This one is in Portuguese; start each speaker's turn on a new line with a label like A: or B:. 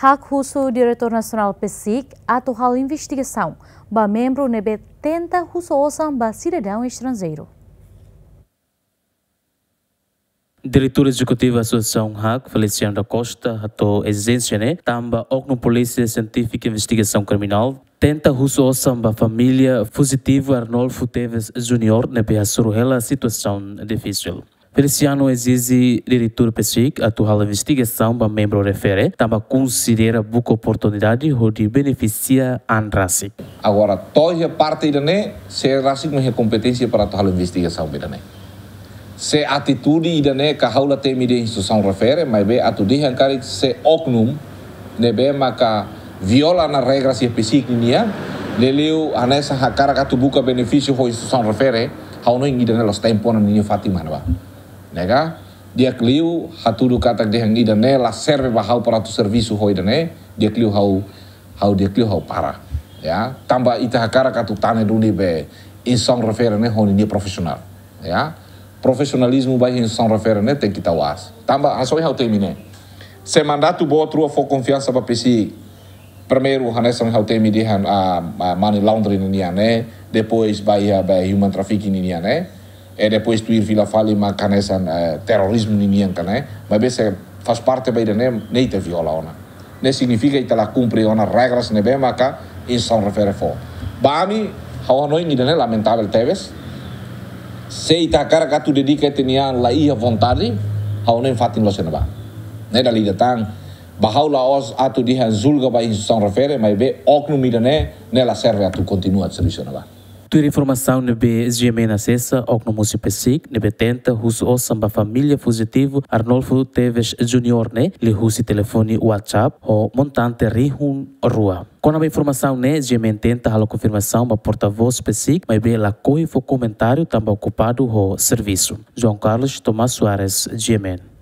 A: Hak Russo, diretor nacional PSIC, atual investigação, ba membro nebe tenta Russo Osan ba cidadão estrangeiro.
B: Diretora Executiva Associação RAC, Feliciano Costa, atual exigência, né? Tamba, Ocno Polícia Científica e Investigação Criminal, Tenta russo ba família fugitivo Arnolfo Teves Jr. na Surrela situação difícil. Per esse ano exige diretor Pesik, atual investigação para membro refere, também considera boa oportunidade de beneficiar a Andrasik.
C: Agora, toda parte da NE, se Rasik não é competência para atual investigação da NE. Se a atitude da NE, que a aula tem de instituição refere, mas bem, a tudo dizer se ocnum, ne bem, maka viola na regra se Pesik nia, leleu a tu katubuka benefício com ho instituição refere, hau no ingida ne los tempo na ninho Fatima, não kan dia hatu du katak dia ida ne la serve bahau hau paratu servisu hoi ne dia keliu hau hau dia keliu hau parah, ya tambah ita hakara katu tane duni be insang ne honi dia profesional ya profesionalismu bai insang ne te kita was tambah asoi hau temine se mandato boa trua fo confiança ba pesi primeiro hanesa hau temi dia han a money laundering depois bai a human trafficking ne e depois tu ir Vila Fala e mancane san uh, eh, terrorismo ni miancane, né? mas bese faz parte beira ne neita viola ona. não significa ita la cumpre ona regras ne bem acá em São refere fo. Bami, hau hanoi ni dene lamentável teves, se ita cara que tu dedica tenia la ia vontade, hau nem fatin lo senaba. Ne dali datang, bahau la os atu dihan zulga ba São refere, ma be oknumi dene ne la serve
B: atu continua servicio naba. Ter informação na BSGM na cessa, ou no Múcio Pessic, na Betenta, Russo ou Samba Família Fugitivo, Arnolfo Teves Jr., né? lhe Russo telefone WhatsApp, ou montante Rihun Rua. Com a informação, né? GM tenta a confirmação da porta-voz PSIC, mas bem lá corre o comentário também ocupado o serviço. João Carlos Tomás Soares, GMN.